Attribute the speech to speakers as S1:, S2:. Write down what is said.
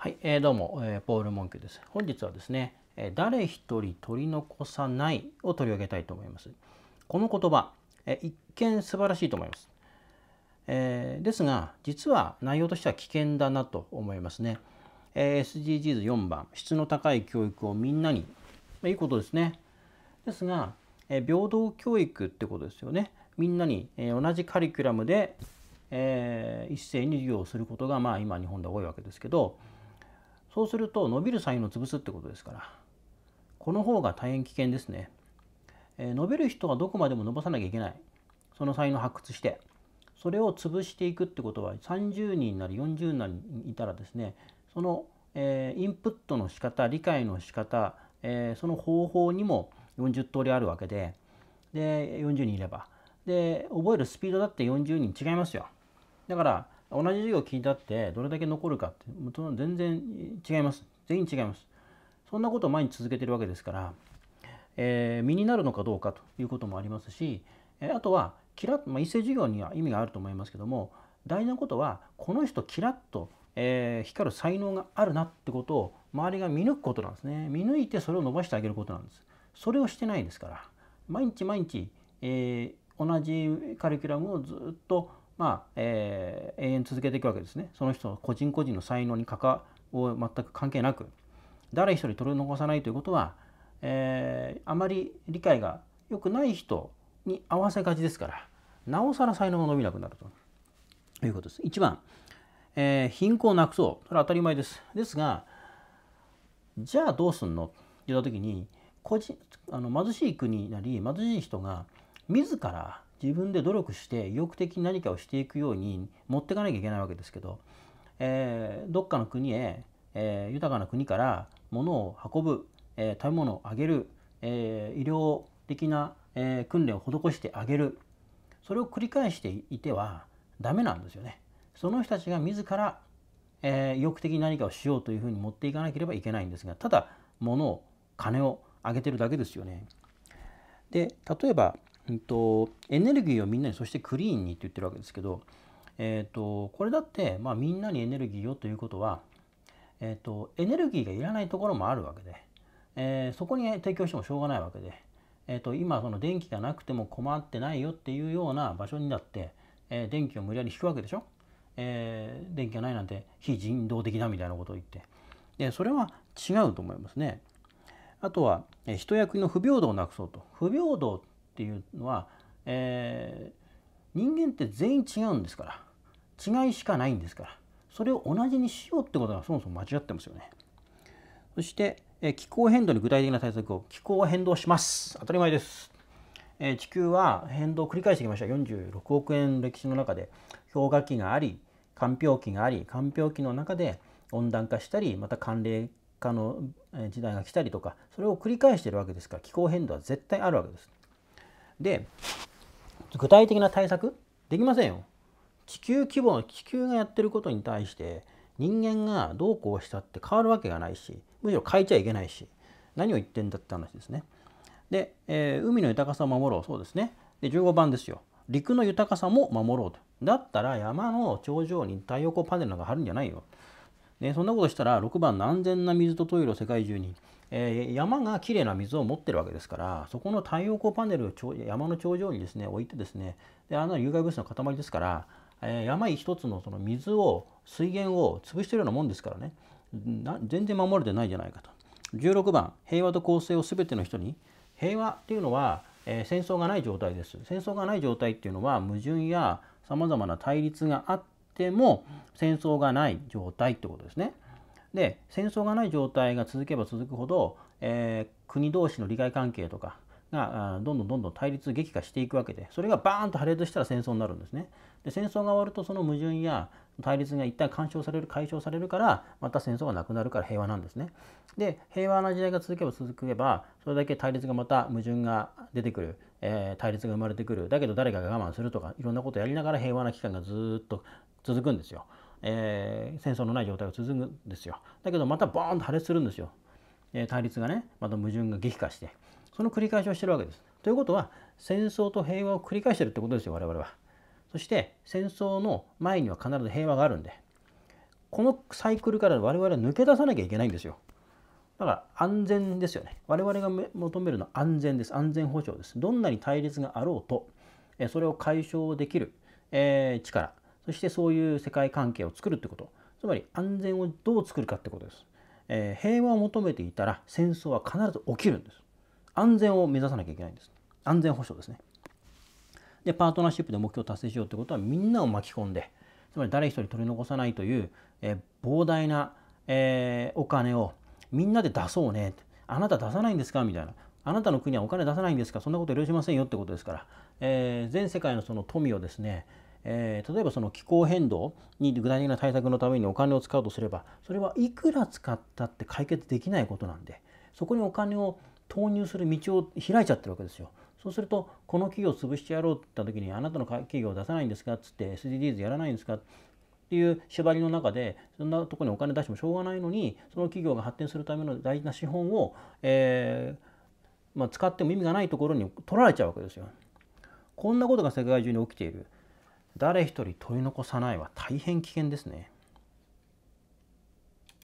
S1: はい、えー、どうも、えー、ポール・モンキュです。本日はですね、えー、誰一人取り残さないを取り上げたいと思います。この言葉、えー、一見素晴らしいと思います、えー。ですが、実は内容としては危険だなと思いますね。えー、SDGs4 番、質の高い教育をみんなに、まあ、いいことですね。ですが、えー、平等教育ってことですよね。みんなに、えー、同じカリキュラムで、えー、一斉に授業をすることが、まあ、今日本で多いわけですけど、そうすると伸びる才能を潰すってことですから、この方が大変危険ですね。えー、伸びる人はどこまでも伸ばさなきゃいけない。その才能を発掘して、それを潰していくってことは、30人なり40人なりいたらですね、その、えー、インプットの仕方、理解の仕方、えー、その方法にも40通りあるわけで、で、40人いれば。で、覚えるスピードだって40人違いますよ。だから、同じ授業を聞いたってどれだけ残るかって全然違います全員違いますそんなことを毎日続けてるわけですから、えー、身になるのかどうかということもありますしあとはキラッまあ、一斉授業には意味があると思いますけども大事なことはこの人キラッと、えー、光る才能があるなってことを周りが見抜くことなんですね見抜いてそれを伸ばしてあげることなんですそれをしてないですから毎日毎日、えー、同じカリキュラムをずっとまあえー、永遠続けていくわけですねその人の個人個人の才能にかかを全く関係なく誰一人取り残さないということは、えー、あまり理解が良くない人に合わせがちですからなおさら才能も伸びなくなるということです。1番、えー、貧困をなくそうそれは当たり前です。ですがじゃあどうすんのって言った時に個人あの貧しい国なり貧しい人が自ら自分で努力して意欲的に何かをしていくように持っていかなきゃいけないわけですけど、えー、どっかの国へ、えー、豊かな国から物を運ぶ、えー、食べ物をあげる、えー、医療的な、えー、訓練を施してあげるそれを繰り返していてはダメなんですよね。その人たちが自ら、えー、意欲的に何かをしようというふうに持っていかなければいけないんですがただ物を金をあげてるだけですよね。で例えばうんと、エネルギーをみんなにそしてクリーンにって言ってるわけですけど、えーと、これだって、まあ、みんなにエネルギーをということは、えーと、エネルギーがいらないところもあるわけで、えー、そこに提供してもしょうがないわけで、えー、と今その電気がなくても困ってないよっていうような場所になって、えー、電気を無理やり引くわけでしょ、えー、電気がないなんて非人道的だみたいなことを言ってでそれは違うと思いますね。あとは、えー、人役の不平等をなくそうと不平等っていうのは、えー、人間って全員違うんですから違いしかないんですからそれを同じにしようってことがそもそも間違ってますよね。そして、え気候変動に具体的な対策を気候は変動します当たり前です。え地球は変動を繰り返してきました46億円歴史の中で氷河期があり間氷期があり間氷期の中で温暖化したりまた寒冷化の時代が来たりとかそれを繰り返してるわけですから気候変動は絶対あるわけです。で具体的な対策できませんよ。地球規模の地球がやってることに対して人間がどうこうしたって変わるわけがないしむしろ変えちゃいけないし何を言ってんだって話ですね。で、えー、海の豊かさを守ろうそうですね。で15番ですよ。陸の豊かさも守ろうと。だったら山の頂上に太陽光パネルがあるんじゃないよ。ね、そんなことしたら6番安全な水とトイレを世界中に、えー、山がきれいな水を持ってるわけですからそこの太陽光パネルを山の頂上にですね置いてですねであの有害物質の塊ですから、えー、山一つのその水を水源を潰してるようなもんですからね全然守れてないじゃないかと。16番平和と公正を全ての人に平和っていうのは、えー、戦争がない状態です戦争がない状態っていうのは矛盾やさまざまな対立があっても戦争がない状態ってことですね。で戦争がない状態が続けば続くほど、えー、国同士の利害関係とかがどんどんどんどん対立激化していくわけでそれがバーンと破裂したら戦争になるんですね。で戦争が終わるとその矛盾や対立が一旦干渉される解消されるからまた戦争がなくなるから平和なんですね。で平和な時代が続けば続けばそれだけ対立がまた矛盾が出てくるえー、対立が生まれてくるだけど誰かが我慢するとかいろんなことやりながら平和な期間がずっと続くんですよ、えー、戦争のない状態が続くんですよだけどまたボーンと破裂するんですよ、えー、対立がねまた矛盾が激化してその繰り返しをしてるわけですということは戦争と平和を繰り返してるってことですよ我々はそして戦争の前には必ず平和があるんでこのサイクルから我々は抜け出さなきゃいけないんですよだから安全ですよね。我々が求めるのは安全です。安全保障です。どんなに対立があろうと、それを解消できる、え力、そしてそういう世界関係を作るってこと、つまり安全をどう作るかってことです。え平和を求めていたら戦争は必ず起きるんです。安全を目指さなきゃいけないんです。安全保障ですね。で、パートナーシップで目標を達成しようってことはみんなを巻き込んで、つまり誰一人取り残さないという、え膨大な、えお金をみんなで出そうねあなた出さないんですかみたいなあなたの国はお金出さないんですかそんなこと許しませんよってことですから、えー、全世界のその富をですねえー、例えばその気候変動に具体的な対策のためにお金を使うとすればそれはいくら使ったって解決できないことなんでそこにお金を投入する道を開いちゃってるわけですよ。そうするとこの企業を潰してやろうって言った時にあなたの企業を出さないんですかつって SDGs やらないんですかっていう縛りの中でそんなとこにお金出してもしょうがないのにその企業が発展するための大事な資本を、えー、まあ、使っても意味がないところに取られちゃうわけですよ。こんなことが世界中に起きている誰一人取り残さないは大変危険ですね。